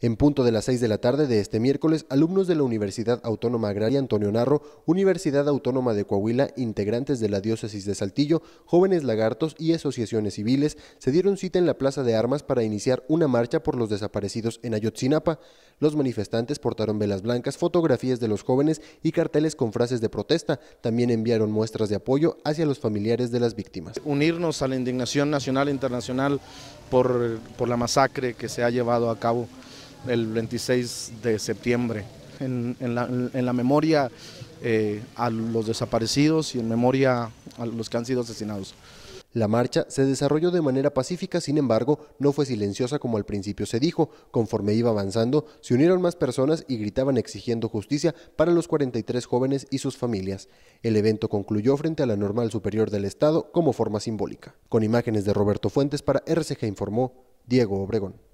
En punto de las 6 de la tarde de este miércoles, alumnos de la Universidad Autónoma Agraria Antonio Narro, Universidad Autónoma de Coahuila, integrantes de la Diócesis de Saltillo, jóvenes lagartos y asociaciones civiles se dieron cita en la Plaza de Armas para iniciar una marcha por los desaparecidos en Ayotzinapa. Los manifestantes portaron velas blancas, fotografías de los jóvenes y carteles con frases de protesta. También enviaron muestras de apoyo hacia los familiares de las víctimas. Unirnos a la indignación nacional e internacional por, por la masacre que se ha llevado a cabo el 26 de septiembre. En, la, memoria eh, a los desaparecidos y en memoria a los que han sido asesinados. La marcha se desarrolló de manera pacífica, sin embargo, no fue silenciosa como al principio se dijo. Conforme iba avanzando, se unieron más personas y gritaban exigiendo justicia para los 43 jóvenes y sus familias. El evento concluyó frente a la normal superior del Estado como forma simbólica. Con imágenes de Roberto Fuentes para RCG informó Diego Obregón.